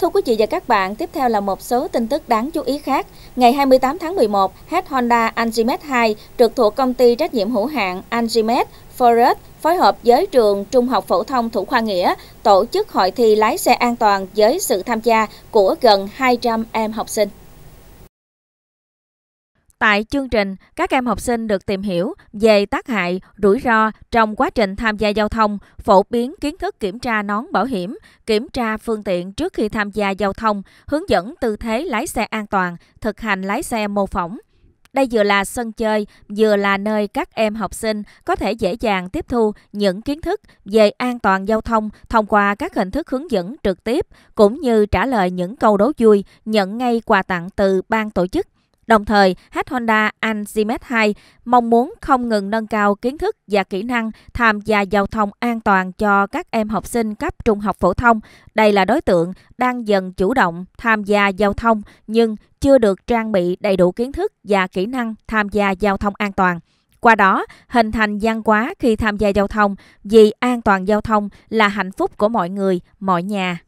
Thưa quý vị và các bạn, tiếp theo là một số tin tức đáng chú ý khác. Ngày 28 tháng 11, hết Honda Angimet 2 trực thuộc công ty trách nhiệm hữu hạn Angimet Forest phối hợp với trường Trung học phổ thông Thủ Khoa Nghĩa tổ chức hội thi lái xe an toàn với sự tham gia của gần 200 em học sinh. Tại chương trình, các em học sinh được tìm hiểu về tác hại, rủi ro trong quá trình tham gia giao thông, phổ biến kiến thức kiểm tra nón bảo hiểm, kiểm tra phương tiện trước khi tham gia giao thông, hướng dẫn tư thế lái xe an toàn, thực hành lái xe mô phỏng. Đây vừa là sân chơi, vừa là nơi các em học sinh có thể dễ dàng tiếp thu những kiến thức về an toàn giao thông thông qua các hình thức hướng dẫn trực tiếp, cũng như trả lời những câu đố vui, nhận ngay quà tặng từ ban tổ chức Đồng thời, H Honda Anzimet 2 mong muốn không ngừng nâng cao kiến thức và kỹ năng tham gia giao thông an toàn cho các em học sinh cấp trung học phổ thông. Đây là đối tượng đang dần chủ động tham gia giao thông nhưng chưa được trang bị đầy đủ kiến thức và kỹ năng tham gia giao thông an toàn. Qua đó, hình thành gian quá khi tham gia giao thông vì an toàn giao thông là hạnh phúc của mọi người, mọi nhà.